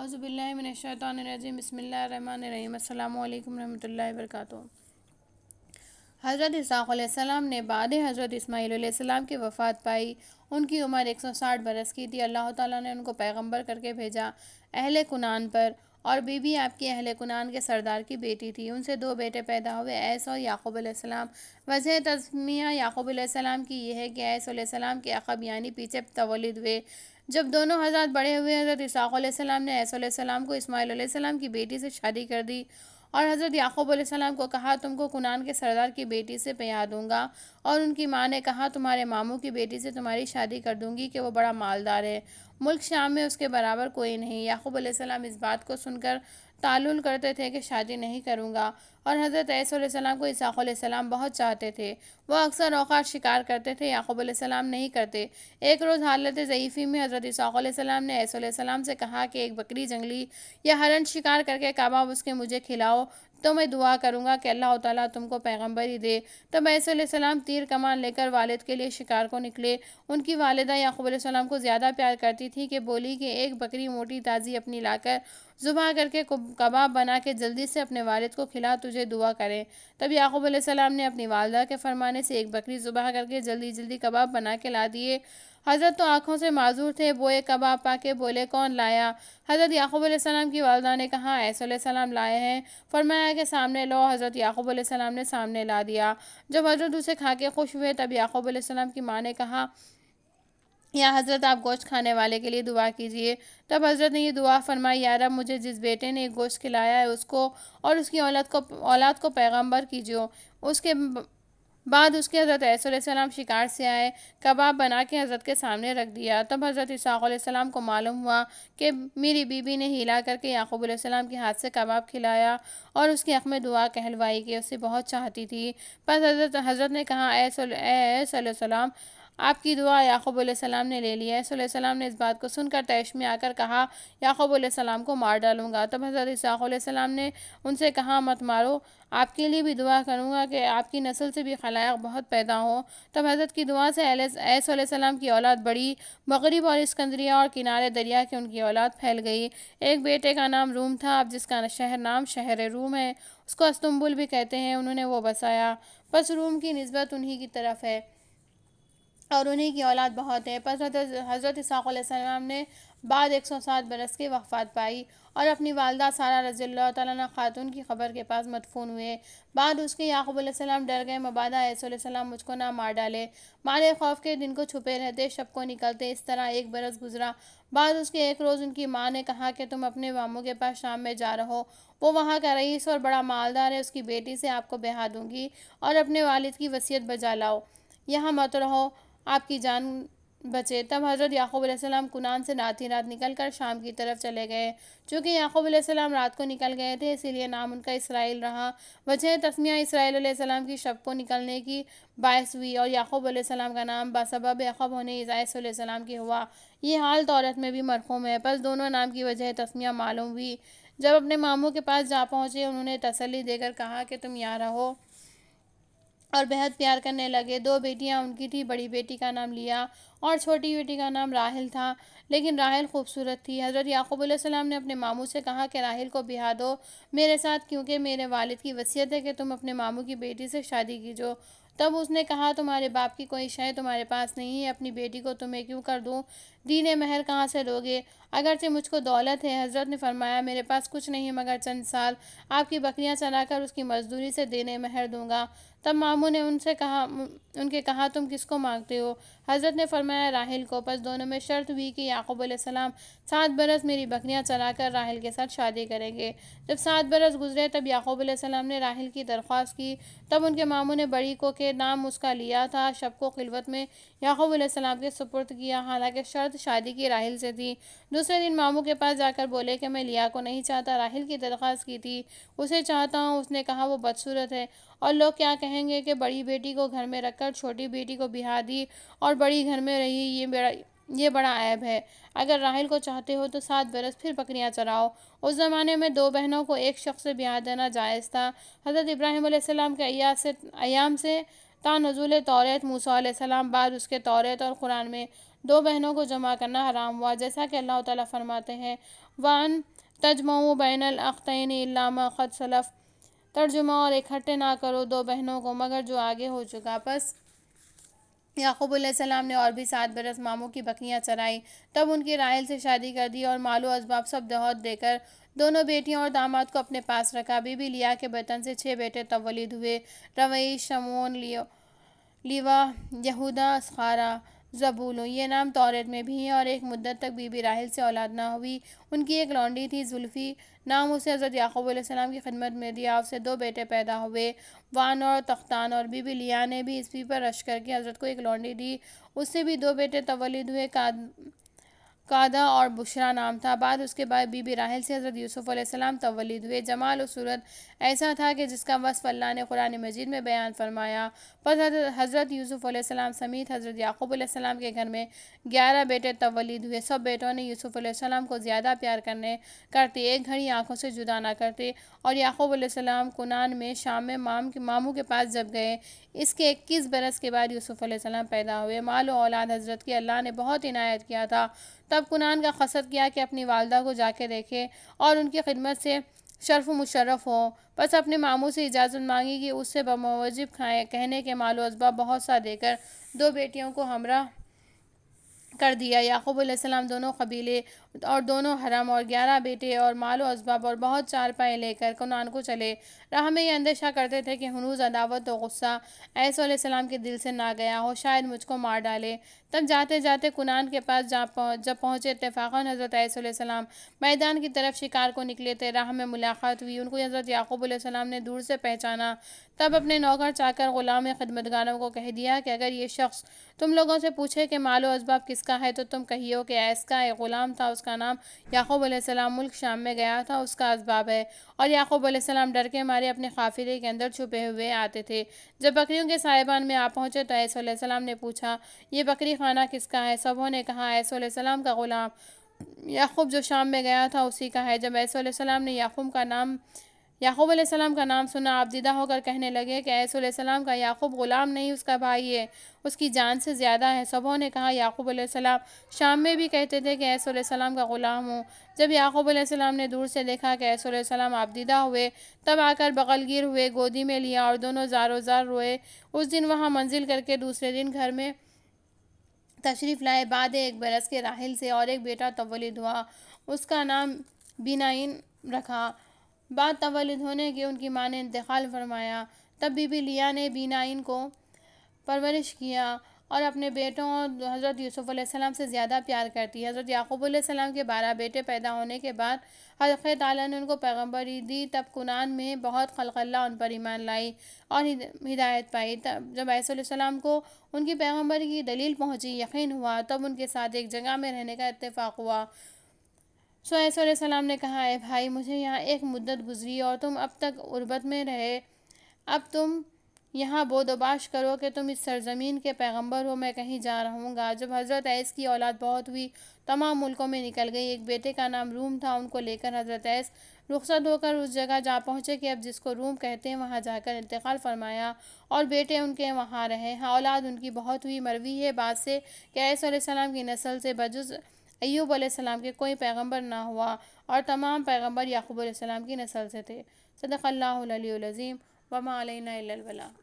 अज़बिल्लाशैतरजीम बसमीम अल्लाम वरहमल हज़रत इसहाक़लम ने बाद हज़रत इसमाईलम की वफ़ात पाई उनकी उम्र एक सौ साठ बरस की थी अल्लाह ताली ने उनको पैगम्बर करके भेजा अहल कुनान पर और बीबी आपकी अहल कुनान के सरदार की बेटी थी उनसे दो बेटे पैदा हुए ऐस और याकूबलम वजह तस्मिया याक़ूब की यह है कि ऐसा के अकब यानी पीछे तवलिद हुए जब दोनों हजरत बड़े हुए हज़रत इसहाक़्लाम ने ऐसम को इसमाईलम की बेटी से शादी कर दी और हज़रत याक़ूब को कहा तुमको कुनान के सरदार की बेटी से प्या दूंगा और उनकी माँ ने कहा तुम्हारे मामू की बेटी से तुम्हारी शादी कर दूँगी कि वो बड़ा मालदार है मुल्क शाम में उसके बराबर कोई नहीं याक़ूब इस बात को सुनकर तालुल करते थे कि शादी नहीं करूँगा और हज़रत सलाम को इसहाक़्लाम बहुत चाहते थे वह अक्सर अवकात शिकार करते थे याकूब नहीं करते एक रोज़ हालत ज़यीफ़ी में हज़रत इसहाक़्लाम ने सलाम से कहा कि एक बकरी जंगली या हरन शिकार करके कबाब उसके मुझे खिलाओ तो मैं दुआ करूँगा कि अल्लाह ताला तुमको पैगम्बरी दे तब तो सलाम तीर कमान लेकर वालिद के लिए शिकार को निकले उनकी वालदा याकूब सलाम को ज़्यादा प्यार करती थी कि बोली कि एक बकरी मोटी ताज़ी अपनी लाकर जुबा करके कबाब बना के जल्दी से अपने वालिद को खिला तुझे दुआ करें तब याकूब सलाम ने अपनी वालदा के फरमाने से एक बकरी जुबा करके जल्दी जल्दी कबाब बना के ला दिए हज़रत तो आँखों से माजूर थे बोए कबाब पाके बोले कौन लाया हज़रत याकूब की वालदा ने कहा ऐसम लाए हैं फरमाया के सामने लो हज़रत याकूब सलाम ने सामने ला दिया जब हज़रत उसे खा के खुश हुए तब याकूब सलाम की माँ ने कहा या हज़रत आप गोश्त खाने वाले के लिए दुआ कीजिए तब हज़रत ने यह दुआ फरमाई यार मुझे जिस बेटे ने गोश्त खिलाया है उसको और उसकी औलाद को औलाद को पैगंबर कीजिए उसके बाद उसके हज़रत ऐसम शिकार से आए कबाब बना के हज़रत के सामने रख दिया तब हज़रत इसहाक़्लाम को मालूम हुआ कि मेरी बीबी ने हिला करके याकूबम के हाथ से कबाब खिलाया और उसकी हक़ में दुआ कहलवाई कि उसे बहुत चाहती थी बस हज़रत हज़रत ने कहा ऐसम आपकी दुआ याकूब ने ले लिया सलाम ने इस बात को सुनकर तैश में आकर कहा याकूब को मार डालूंगा तब हज़रत इसहाक़लाम ने उनसे कहा मत मारो आपके लिए भी दुआ करूंगा कि आपकी नस्ल से भी खलायक बहुत पैदा हो तब हज़रत की दुआ से ऐस सलाम की औलाद बढ़ी मगरब और इसकंदरिया और किनारे दरिया के उनकी औलाद फैल गई एक बेटे का नाम रूम था अब जिसका शहर नाम शहर रूम है उसको अस्तुम्बुल भी कहते हैं उन्होंने वो बसाया बस रूम की नस्बत उन्हीं की तरफ है और उन्हीं की औलाद बहुत है पर हज़रत इसहाक़लम ने बाद एक सौ सात बरस की वफ़ात पाई और अपनी वालदा सारा रजील तातून ख़ातून की खबर के पास मदफून हुए बाद उसके याकूबम डर गए मबादा ऐसम मुझको ना मार डाले मारे खौफ के दिन को छुपे रहते शब को निकलते इस तरह एक बरस गुजरा बाद उसके एक रोज़ उनकी माँ ने कहा कि तुम अपने मामों के पास शाम में जा रहो वो वहाँ का रईस और बड़ा मालदार है उसकी बेटी से आपको बेहा दूँगी और अपने वालद की वसीयत बजा लाओ यहाँ मत रहो आपकी जान बचे तब हज़रत याकूब सलाम कुनान से रात ही रात निकल कर शाम की तरफ चले गए चूँकि याकूब सलाम रात को निकल गए थे इसीलिए नाम उनका इसराइल रहा वजह तस्मिया इसराइल सलाम की शब को निकलने की बायस हुई और याकूब सलाम का नाम बासबब याकूब होने सलाम की हुआ ये हाल तौरत में भी मरखूम है बस दोनों नाम की वजह तस्मिया मालूम हुई जब अपने मामों के पास जा पहुँचे उन्होंने तसली देकर कहा कि तुम यहाँ रहो और बेहद प्यार करने लगे दो बेटियां उनकी थी बड़ी बेटी का नाम लिया और छोटी बेटी का नाम राहल था लेकिन राहल खूबसूरत थी हज़रत याकूब सलाम ने अपने मामू से कहा कि राहल को बिहा दो मेरे साथ क्योंकि मेरे वालिद की वसीयत है कि तुम अपने मामू की बेटी से शादी कीजो तब उसने कहा तुम्हारे बाप की कोई शय तुम्हारे पास नहीं है अपनी बेटी को तुम्हें क्यों कर दूँ दीन महर कहाँ से लोगे अगरचे मुझको दौलत है हज़रत ने फरमाया मेरे पास कुछ नहीं मगर चंद साल आपकी बकरियाँ चलाकर उसकी मजदूरी से देने महर दूंगा तब मामू ने उनसे कहा उनके कहा तुम किसको मांगते हो हज़रत ने फरमाया राहिल को बस दोनों में शर्त हुई कि याकूब सलाम सात बरस मेरी बकरियाँ चलाकर राहिल के साथ शादी करेंगे जब सात बरस गुजरे तब याकूब सलाम ने राहिल की दरख्वास्त की तब उनके मामू ने बड़ी को के नाम उसका लिया था शब को खिलवत में याकूब सलाम के सुपुर्द किया हालांकि शर्त शादी की राहल से थी दूसरे दिन मामू के पास जाकर बोले कि मैं लिया को नहीं चाहता राहल की दरख्वास्त की थी उसे चाहता हूँ उसने कहा वो बदसूरत है और लोग क्या कहेंगे कि बड़ी बेटी को घर में रखकर छोटी बेटी को बिहा दी और बड़ी घर में रही ये बेड़ा ये बड़ा ऐब है अगर राहिल को चाहते हो तो सात बरस फिर बकरियां चराओ उस ज़माने में दो बहनों को एक शख्स से ब्याह देना जायज़ था हज़रत इब्राहिम के अयाम से अयाम से ता नजूल तौरत मूसा सलाम बाद उसके तौरत और कुरान में दो बहनों को जमा करना हराम हुआ जैसा कि अल्लाह ताला फरमाते हैं वन तजमऊ बैन अख्तैन इलामा ख़त सलफ़ तर्जुमा और इकट्ठे ना करो दो बहनों को मगर जो आगे हो चुका बस याकूबम ने और भी सात बरस मामों की बकरियां चराई तब उनकी राहल से शादी कर दी और मालू असबाब सब दहौत देकर दोनों बेटियों और दामाद को अपने पास रखा बीबी लिया के बतन से छः बेटे तवलीद हुए रवई शमोन लियो लिवा यहूदा अस्खारा ज़बूलो ये नाम तौरत में भी हैं और एक मुद्दत तक बीबी राहल से औलाद ना हुई उनकी एक लॉन्डी थी जुल्फ़ी नाम उसे हज़रत याकूब की खिदमत में दिया उससे दो बेटे पैदा हुए वान और तख्तान और बीबी लिया ने भी इस पर रश करके हज़रत को एक लॉन्डी दी उससे भी दो बेटे तवलिद हुए का कादा और बुशरा नाम था बाद उसके बाद बीबी राहल से हज़रत यूसुफ़ अलैहिस्सलाम तवलीद हुए जमाल और सूरत ऐसा था कि जिसका वसफ़ अल्लाह ने कुरान मजीद में बयान फरमाया पर हज़रत यूसुफ़ समीत हज़रत याकूब अलैहिस्सलाम के घर में ग्यारह बेटे तवलीद हुए सब बेटों ने यूसुफ़ को ज़्यादा प्यार करने करते एक घड़ी आँखों से जुदा ना करते और याकूब अलैहिस्सलाम कुनान में शाम में माम के मामू के पास जब गए इसके इक्कीस बरस के बाद यूसुफ़ पैदा हुए माल औलाद हज़रत की अल्लाह ने बहुत इनायत किया था तब कुनान का कसद किया कि अपनी वालदा को जाके देखे और उनकी खिदमत से शर्फ मुशरफ हो बस अपने मामू से इजाज़त मांगी कि उससे बमवजब खाएँ कहने के मालो अजबा बहुत सा देकर दो बेटियों को हमरा कर दिया याकूब दोनों कबीले और दोनों हरम और ग्यारह बेटे और मालो असबाब और बहुत चार पाए लेकर कनान को चले राह में ये अंदेशा करते थे कि हनूज अदावत और तो गुस्सा सलाम के दिल से ना गया हो शायद मुझको मार डाले तब जाते जाते कुनान के पास जा पहुँच जब पहुँचे इतफाक़न हज़रत ऐसम मैदान की तरफ शिकार को निकले थे राह में मुलाकात हुई उनको हज़रत याकूब ने दूर से पहचाना तब अपने नौकर चाकर ग़ुलाम खदमतगारों को कह दिया कि अगर ये शख्स तुम लोगों से पूछे कि मालो इसबाब किसका है तो तुम कहियो कि ऐसा एक ग़ुलाम था उसका उसका नाम याकूब आसमाम मुल्क शाम में गया था उसका इसबाब है और याकूब आसमाम डर के मारे अपने काफिले के अंदर छुपे हुए आते थे जब बकरियों के साहिबान में आ पहुँचे तो ऐसम ने पूछा ये बकरी खाना किसका है सबों ने कहा ऐसा का ग़ुलाम याकूब जो शाम में गया था उसी का है जब ऐसम ने याकूब का नाम याकूब आसमाम का नाम सुना आप दिदा होकर कहने लगे कि ऐसम का याकूब ग़ुलाम नहीं उसका भाई है उसकी जान से ज़्यादा है सबों ने कहा याकूब आसमाम शाम में भी कहते थे कि ऐसम का ग़ुलाम हूँ जब याकूब आसमाम ने दूर से देखा कि ऐसम आप दिदा हुए तब आकर बगलगिर हुए गोदी में लिया और दोनों जारो जार रोए उस दिन वहाँ मंजिल करके दूसरे दिन घर में तशरीफ़ लाए बाद एक बरस के राहल से और एक बेटा तवली हुआ उसका नाम बिनाइन रखा बाद तवलद होने के उनकी माँ ने इंतकाल फरमाया तब बीबी लिया ने बीनाइन को परवरिश किया और अपने बेटों और हज़रत यूसुफ़ से ज़्यादा प्यार करती है हज़रत याकूब सलाम के बारह बेटे पैदा होने के बाद हल्क़ ताली ने उनको पैगम्बरी दी तब कुरान में बहुत खलखल्ला उन पर ईमान लाई और हिदायत पाई तब जब ऐसा को उनकी पैगम्बरी की दलील पहुँची यकीन हुआ तब उनके साथ एक जगह में रहने का इतफ़ाक़ हुआ सोए सलाम ने कहा है भाई मुझे यहाँ एक मुद्दत गुजरी और तुम अब तक उर्बत में रहे अब तुम यहाँ बोदोबाश करो कि तुम इस सरजमीन के पैगंबर हो मैं कहीं जा रहूँगा जब हज़रत ऐस की औलाद बहुत हुई तमाम मुल्कों में निकल गई एक बेटे का नाम रूम था उनको लेकर हज़रत ऐस रुखसत होकर उस जगह जा पहुँचे कि अब जिसको रूम कहते हैं वहाँ जाकर इंतकाल फरमाया और बेटे उनके वहाँ रहे हाँ औलाद उनकी बहुत हुई मरवी है बात से कि ऐसा सलाम की नस्ल से बजुज़ अयूब आसमाम के कोई पैग़म्बर ना हुआ और तमाम पैगम्बर याकूब आसमाम की नस्ल से थे सदक़ल्लाज़ीम वमा अलैना